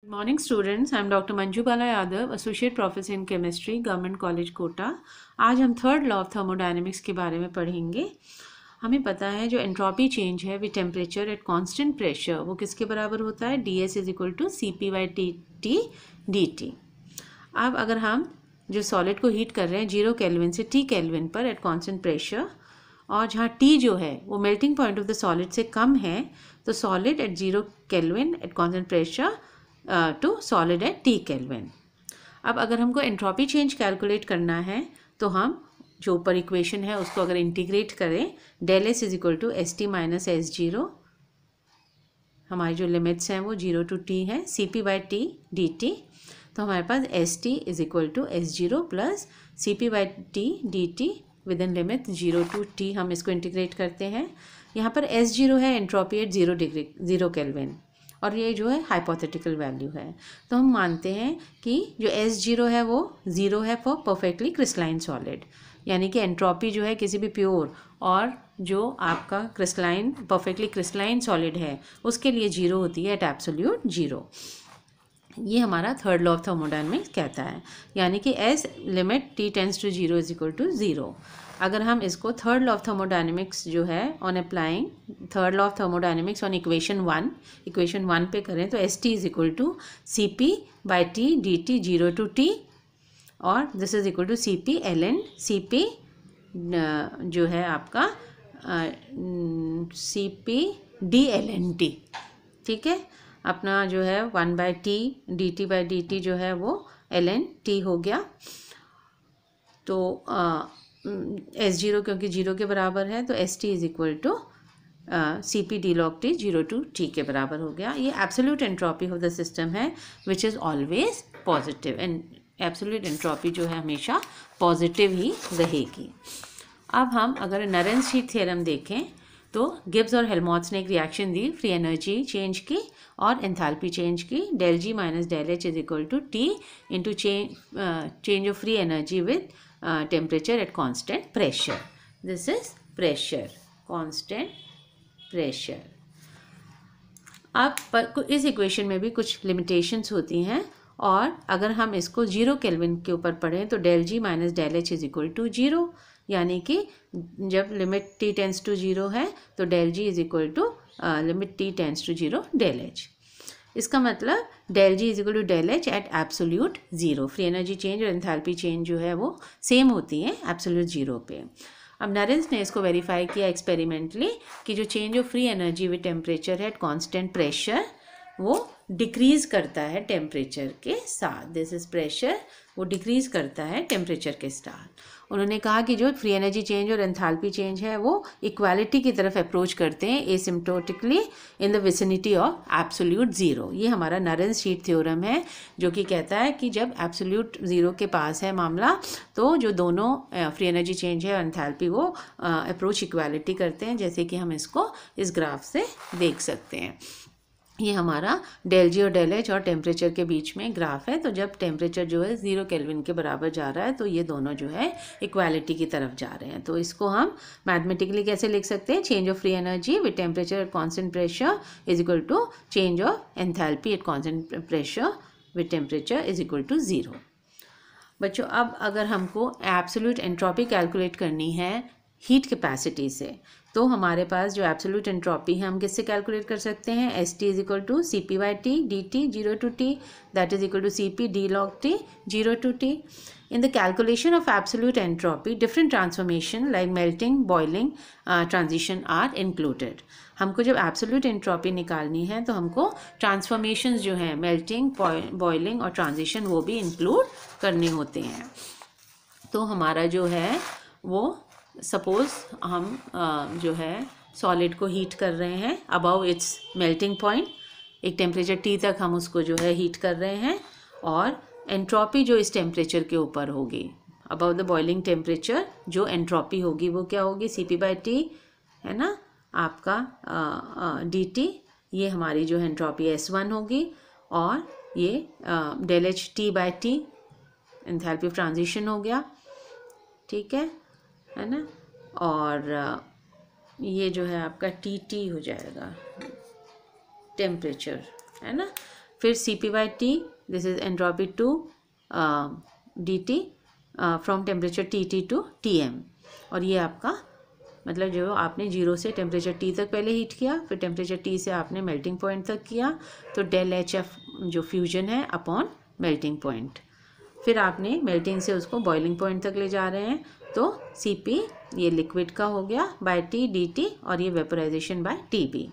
Good morning students, I am Dr. Manju Bala Yadav, Associate Professor in Chemistry, Government College Kota. आज हम third law of thermodynamics के बारे में पढ़ेंगे हमें पता है जो एंट्रॉपी चेंज है with temperature at constant pressure वो किसके बराबर होता है d s is equal to c p by t t d t अब अगर हम जो सॉलिड को हीट कर रहे हैं जीरो केल्विन से टी केल्विन पर एट कांस्टेंट प्रेशर और जहाँ टी जो है वो melting point of the solid से कम है तो solid at zero kelvin at constant pressure to solid at t kelvin अब अगर हमको एंट्रोपी चेंज कैलकुलेट करना है तो हम जो ऊपर इक्वेशन है उसको अगर इंटीग्रेट करें del s is equal to s t minus s zero हमारी जो लिमिट्स हैं वो जीरो टू टी हैं c p by t d t तो हमारे पास s t is equal to s zero plus c p by t d t within limit zero to t हम इसको इंटीग्रेट करते हैं यहाँ पर एस जीरो है entropy at zero degree zero kelvin और ये जो है हाइपोथेटिकल वैल्यू है तो हम मानते हैं कि जो एस जीरो है वो ज़ीरो है फॉर परफेक्टली क्रिस्टलाइन सॉलिड यानी कि एंट्रोपी जो है किसी भी प्योर और जो आपका क्रिस्टलाइन परफेक्टली क्रिस्टलाइन सॉलिड है उसके लिए जीरो होती है एट एब्सोल्यूट जीरो ये हमारा थर्ड लॉ ऑफ थर्मोडाइनमिक्स कहता है यानी कि s limit t tends to zero is equal to zero अगर हम इसको थर्ड लॉ ऑफ थर्मोडाइनमिक्स जो है on applying third law of thermodynamics on equation one equation one पे करें तो s t is equal to c p by t d t zero to t और this is equal to c P l and c P जो है आपका c P d l N T ठीक है अपना जो है one by t d T by D t जो है वो एल एन टी हो गया तो uh, एस हम्म, जीरो क्योंकि जीरो के बराबर है तो s t is equal to c P d log t zero to t के बराबर हो गया ये absolute entropy of the system है which is always positive and absolute entropy जो है हमेशा पॉजिटिव ही रहेगी अब हम अगर नरेंस शीट थ्योरम देखें तो गिब्स और हेलमोट्स ने एक रिएक्शन दी फ्री एनर्जी चेंज की और एंथैल्पी चेंज की del g minus del h is equal to t into change of free energy with temperature at constant pressure this is pressure constant pressure अब इस equation में भी कुछ limitations होती हैं और अगर हम इसको जीरो केल्विन के ऊपर पढ़ें तो del g minus del h is equal to zero यानी कि जब limit t tends to zero है तो del g is equal to limit t tends to zero del h इसका मतलब del g is equal to del h at absolute zero free energy change और enthalpy change जो है वो same होती है एब्सोल्यूट जीरो पे अब नरेंस ने इसको वेरीफाई किया एक्सपेरिमेंटली कि जो change of free energy with temperature है एट कॉन्स्टेंट प्रेशर वो डिक्रीज करता है टेम्परेचर के साथ दिस इज प्रेशर वो डिक्रीज करता है टेम्परेचर के साथ उन्होंने कहा कि जो फ्री एनर्जी चेंज और एंथैल्पी चेंज है वो इक्वालिटी की तरफ अप्रोच करते हैं asymptotically in the vicinity of absolute zero ये हमारा नरन शीट थ्योरम है जो कि कहता है कि जब एब्सोल्यूट ज़ीरो के पास है मामला तो जो दोनों फ्री एनर्जी चेंज है और एंथैल्पी वो अप्रोच इक्वालिटी करते हैं जैसे कि हम इसको इस ग्राफ से देख सकते हैं ये हमारा डेल जी और डेल एच और टेम्परेचर के बीच में ग्राफ है तो जब टेम्परेचर जो है ज़ीरो केल्विन के बराबर जा रहा है तो ये दोनों जो है इक्वालिटी की तरफ जा रहे हैं तो इसको हम मैथमेटिकली कैसे लिख सकते हैं change of free energy with temperature at constant pressure is equal to change of enthalpy at constant pressure with temperature is equal to zero बच्चों अब अगर हमको एब्सोल्यूट एंट्रोपी कैलकुलेट करनी है हीट कैपेसिटी से तो हमारे पास जो एब्सोल्यूट एंट्रोपी है हम किससे कैलकुलेट कर सकते हैं s t is equal to c p by t d t zero to t that is equal to c P d log t zero to t in the calculation of absolute entropy different transformation like melting boiling transition are included हमको जब absolute entropy निकालनी है तो हमको transformation जो हैं melting boiling और transition वो भी इंक्लूड करने होते हैं तो हमारा जो है वो सपोज़ हम जो है सॉलिड को हीट कर रहे हैं अबाउ इट्स मेल्टिंग पॉइंट एक टेम्परेचर टी तक हम उसको जो है हीट कर रहे हैं और एंट्रॉपी जो इस टेम्परेचर के ऊपर होगी अबाउ द बॉइलिंग टेम्परेचर जो एंट्रॉपी होगी वो क्या होगी सी पी बाई टी है ना आपका डी टी ये हमारी जो है एंट्रॉपी एस वन होगी और ये del h t by t enthalpy of transition हो गया ठीक है है ना और ये जो है आपका टी टी हो जाएगा टेम्परेचर है ना फिर c p by t this is entropy to d t from temperature t t to t m और ये आपका मतलब जो आपने जीरो से टेम्परेचर टी तक पहले हीट किया फिर टेम्परेचर टी से आपने मेल्टिंग पॉइंट तक किया तो डेल एच एफ जो फ्यूजन है अपॉन मेल्टिंग पॉइंट फिर आपने मेल्टिंग से उसको बॉइलिंग पॉइंट तक ले जा रहे हैं तो सी पी ये लिक्विड का हो गया बाय टी डी टी और ये वेपोराइजेशन बाय टी बी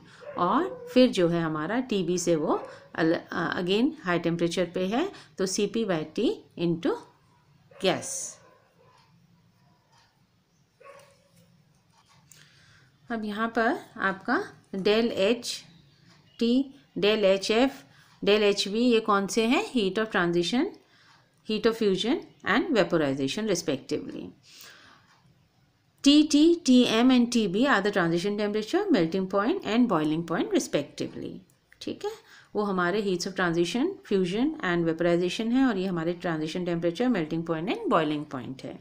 और फिर जो है हमारा टी बी से वो अगेन हाई टेम्परेचर पे है तो सी p by t into gas अब यहाँ पर आपका del h t del H f del H v ये कौन से हैं heat of transition heat of fusion and vaporisation respectively TT, TM and TB are the transition temperature, melting point and boiling point respectively. ठीक है वो हमारे heats of transition fusion and vaporisation है और ये हमारे transition temperature melting point and boiling point है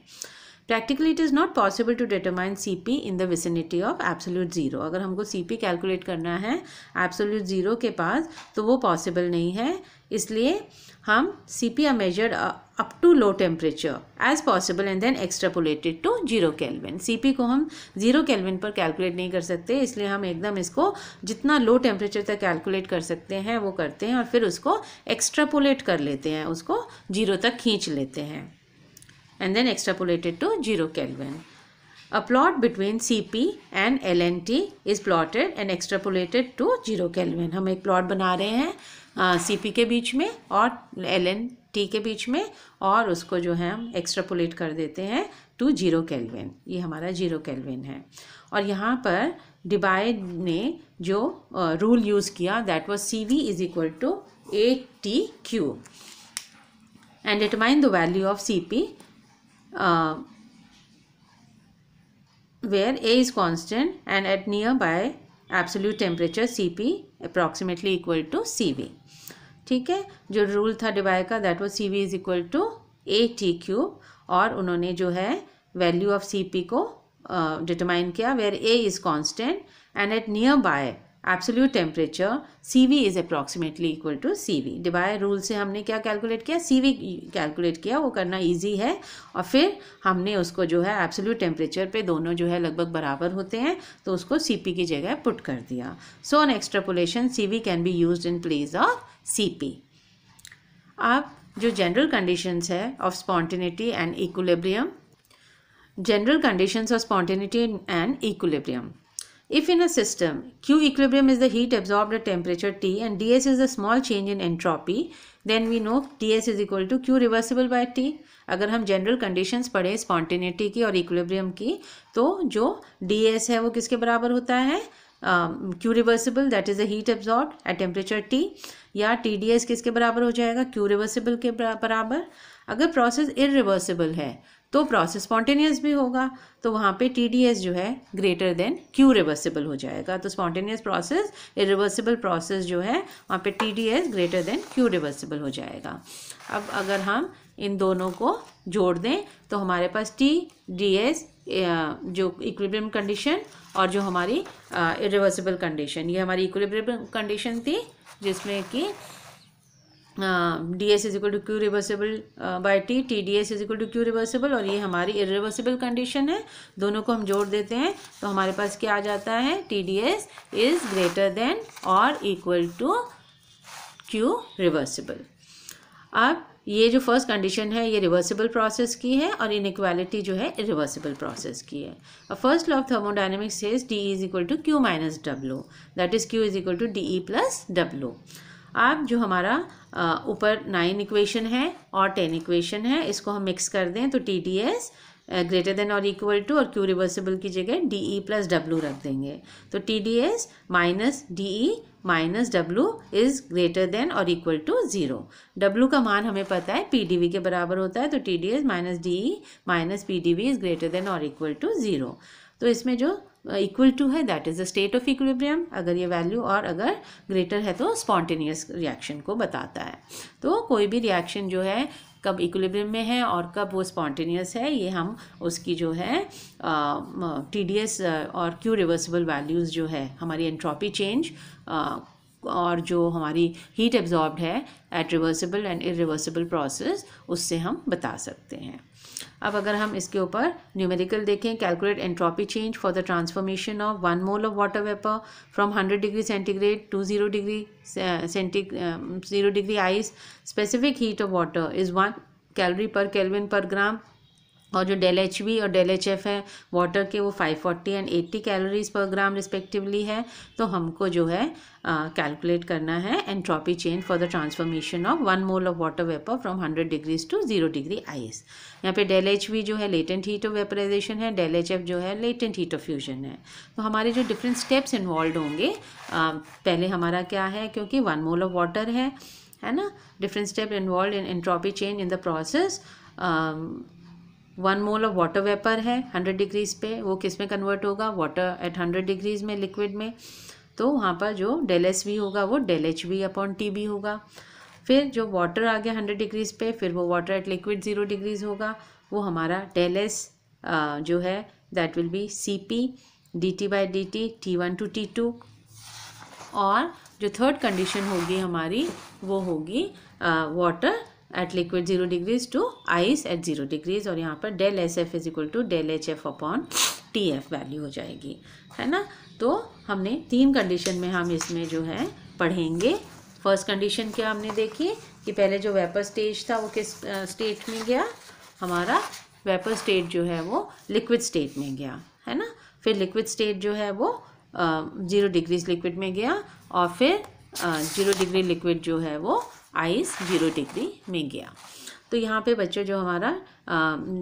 practically it is not possible to determine c p in the vicinity of absolute zero अगर हमको सी पी कैलकुलेट करना है absolute zero के पास तो वो पॉसिबल नहीं है इसलिए हम c p are measured up to low temperature as possible and then extrapolated to zero kelvin c p को हम जीरो कैलविन पर कैलकुलेट नहीं कर सकते इसलिए हम एकदम इसको जितना लो टेम्परेचर तक कैलकुलेट कर सकते हैं वो करते हैं और फिर उसको एक्स्ट्रापोलेट कर लेते हैं उसको जीरो तक खींच लेते हैं and then extrapolated to 0 Kelvin. A plot between CP and LNT is plotted and extrapolated to 0 Kelvin. हम एक plot बना रहे हैं आ, CP के बीच में और LNT के बीच में और उसको जो है हम एक्स्ट्रापोलेट कर देते हैं टू जीरो कैलविन ये हमारा जीरो कैलविन है और यहाँ पर डिबाइड ने जो रूल uh, यूज़ किया that was c v is equal to a t cube and determine the value of c p uh, where A is constant and at nearby absolute temperature Cp approximately equal to Cv. ठीक है जो rule था Debye का that was c v is equal to a t cube और उन्होंने जो है value of c p को डिटरमाइन uh, किया where a is constant and at nearby absolute temperature c v is approximately equal to c v Debye rule से हमने क्या calculate किया सी वी कैलकुलेट किया वो करना ईजी है और फिर हमने उसको जो है एब्सोल्यूट टेम्परेचर पे दोनों जो है लगभग बराबर होते हैं तो उसको सी पी की जगह पुट कर दिया so on extrapolation c v can be use in place of c p अब जो जनरल कंडीशंस है of spontaneity and equilibrium general conditions of spontaneity and equilibrium If in a system Q equilibrium is the heat absorbed at temperature T and dS is the small change in entropy, then we know dS is equal to Q reversible by T. अगर हम general conditions पढ़े spontaneity की और equilibrium की तो जो dS है वो किसके बराबर होता है q reversible that is the heat absorb at temperature t या टी डी एस किसके बराबर हो जाएगा क्यू रिवर्सिबल के बराबर अगर प्रोसेस इरिवर्सिबल है तो प्रोसेस स्पॉन्टेनियस भी होगा तो वहाँ पे टी जो है ग्रेटर देन क्यू रिवर्सिबल हो जाएगा तो स्पॉन्टेनियस प्रोसेस रिवर्सिबल प्रोसेस जो है वहाँ पे t greater than q reversible हो जाएगा अब अगर हम इन दोनों को जोड़ दें तो हमारे पास टी डी एस जो इक्विलिब्रियम कंडीशन और जो हमारी इरिवर्सिबल uh, कंडीशन ये हमारी इक्विलिब्रियम कंडीशन थी जिसमें कि d s is equal to q reversible by t t d s is equal to q reversible और ये हमारी इरिवर्सिबल कंडीशन है दोनों को हम जोड़ देते हैं तो हमारे पास क्या आ जाता है t d s is greater than और इक्वल टू क्यू रिवर्सिबल अब ये जो फर्स्ट कंडीशन है ये रिवर्सिबल प्रोसेस की है और इनक्वालिटी जो है रिवर्सिबल प्रोसेस की है अब first law of thermodynamics is D is equal to Q minus W that is Q is equal to D E plus W अब जो हमारा ऊपर नाइन इक्वेशन है और टेन इक्वेशन है इसको हम मिक्स कर दें तो t d s greater than और इक्वल टू और क्यू रिवर्सिबल की जगह डी ई प्लस डब्लू रख देंगे तो t d s minus d e minus डब्लू इज़ ग्रेटर देन और इक्वल टू ज़ीरो डब्लू का मान हमें पता है पी डी वी के बराबर होता है तो t d s minus d e minus p d v is greater than और इक्वल टू ज़ीरो तो इसमें जो इक्वल टू है that is the state of equilibrium अगर ये वैल्यू और अगर ग्रेटर है तो स्पॉन्टेनियस रिएक्शन को बताता है तो कोई भी रिएक्शन जो है कब इक्विलिब्रियम में है और कब वो स्पॉन्टेनियस है ये हम उसकी जो है टी डी एस और क्यू रिवर्सिबल वैल्यूज़ जो है हमारी एंट्रोपी चेंज और जो हमारी हीट एब्जॉर्ब है at reversible and irreversible process उससे हम बता सकते हैं अब अगर हम इसके ऊपर न्यूमेरिकल देखें calculate entropy change for the transformation of one mole of water vapour from hundred degree centigrade to zero degree centi zero degree ice specific heat of water is one calorie per kelvin per gram और जो del h और del H f है water के वो 540 and 80 calories पर ग्राम respectively है तो हमको जो है कैलकुलेट uh, करना है entropy change for the transformation of one mole of water vapour from 100 degrees to zero degree ice यहाँ पे डेल एच जो है लेटेंट हीट ऑफ वेपराइजेशन है डेल एच एफ जो है लेटेंट हीट ऑफ फ्यूजन है तो हमारे जो डिफरेंट स्टेप्स इन्वॉल्व होंगे uh, पहले हमारा क्या है क्योंकि वन मोल ऑफ वाटर है है ना different step involve in entropy change in the process one mole of water vapour है हंड्रेड डिग्रीज पे वो किस में कन्वर्ट होगा वाटर एट हंड्रेड डिग्रीज में लिक्विड में तो वहाँ पर जो डेल एस वी होगा वो del H V upon T B होगा फिर जो वाटर आ गया हंड्रेड डिग्रीज पे फिर वो water at liquid zero degrees होगा वो हमारा डेल एस जो है that will be C P D T by D T T one two T two और जो थर्ड कंडीशन होगी हमारी वो होगी water at liquid zero degrees to ice at zero degrees और यहाँ पर del S F is equal to del H F upon T F value हो जाएगी है ना तो हमने तीन कंडीशन में हम इसमें जो है पढ़ेंगे फर्स्ट कंडीशन क्या हमने देखी कि पहले जो वेपर स्टेज था वो किस स्टेट में गया हमारा वेपर स्टेट जो है वो लिक्विड स्टेट में गया है ना फिर लिक्विड स्टेट जो है वो ज़ीरो डिग्रीज लिक्विड में गया और फिर ज़ीरो डिग्री लिक्विड जो है वो आइस जीरो डिग्री में गया तो यहाँ पे बच्चों जो हमारा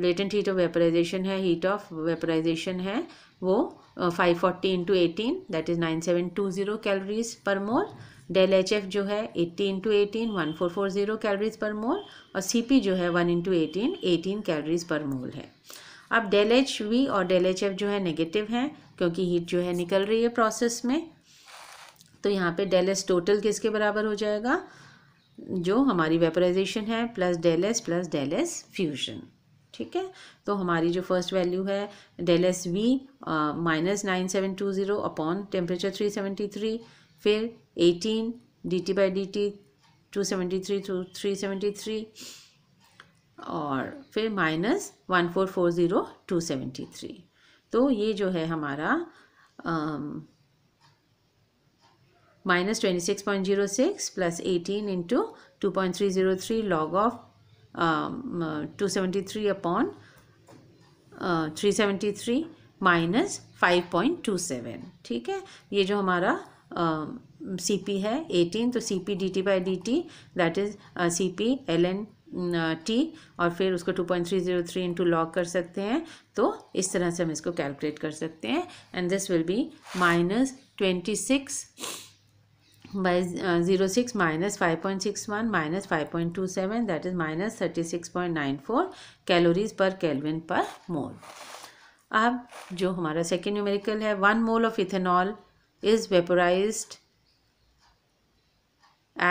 लेटेंट हीट ऑफ वेपराइजेशन है हीट ऑफ वेपराइजेशन है वो five forty into eighteen that is nine seven two zero calories per mole del H F जो है eighty into eighteen one four four zero calories per mole और C P जो है one into eighteen eighteen calories per mole है अब del H V और del H F जो है नेगेटिव हैं क्योंकि हीट जो है निकल रही है प्रोसेस में तो यहाँ पे डेल एस टोटल किसके बराबर हो जाएगा जो हमारी वेपराइजेशन है plus del S plus del S fusion ठीक है तो हमारी जो फर्स्ट वैल्यू है del S V minus nine seven two zero upon temperature three seventy three फिर eighteen D T by D T two seventy three to three seventy three और फिर minus one four four zero two seventy three तो ये जो है हमारा minus twenty six point zero six plus eighteen into two point three zero three log of two seventy three upon three seventy three minus five point two seven ठीक है ये जो हमारा सी um, तो uh, पी है eighteen तो C P D T by D T that is C P L N T और फिर उसको two point three zero three into log कर सकते हैं तो इस तरह से हम इसको कैलकुलेट कर सकते हैं and this will be minus twenty six zero six six minus minus five five point one point two seven that is minus thirty six point nine four calories per kelvin per mole अब जो हमारा second numerical है one mole of ethanol is vaporize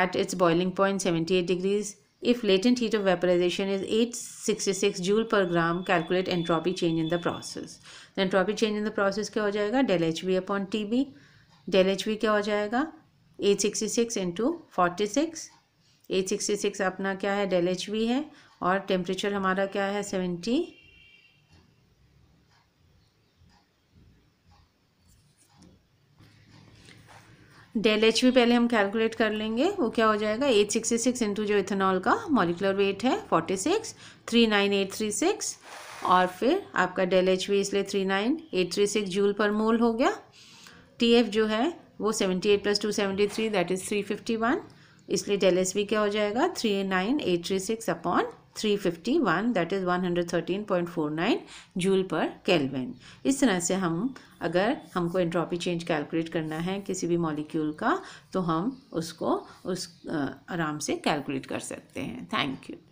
at its boiling point seventy eight degrees if latent heat of vaporization is eight sixty six joule per gram calculate entropy change in the process entropy change in the process क्या हो जाएगा del H V upon T B del H V क्या हो जाएगा eight sixty six into forty six eight sixty six अपना क्या है del H we है और टेम्परेचर हमारा क्या है सेवेंटी डेल एच वी पहले हम कैलकुलेट कर लेंगे वो क्या हो जाएगा एट सिक्सटी सिक्स इंटू जो इथेनॉल का मॉलिकुलर वेट है forty six three nine eight three six और फिर आपका डेल एच वी इसलिए three nine eight three six joule per mole हो गया टी एफ जो है वो seventy eight plus two seventy three that is three fifty one इसलिए डेल एस बी क्या हो जाएगा three nine eight three six upon three fifty one that is one hundred thirteen point four nine joule per kelvin इस तरह से हम अगर हमको एंट्रोपी चेंज कैलकुलेट करना है किसी भी मॉलिक्यूल का तो हम उसको उस आराम से कैलकुलेट कर सकते हैं थैंक यू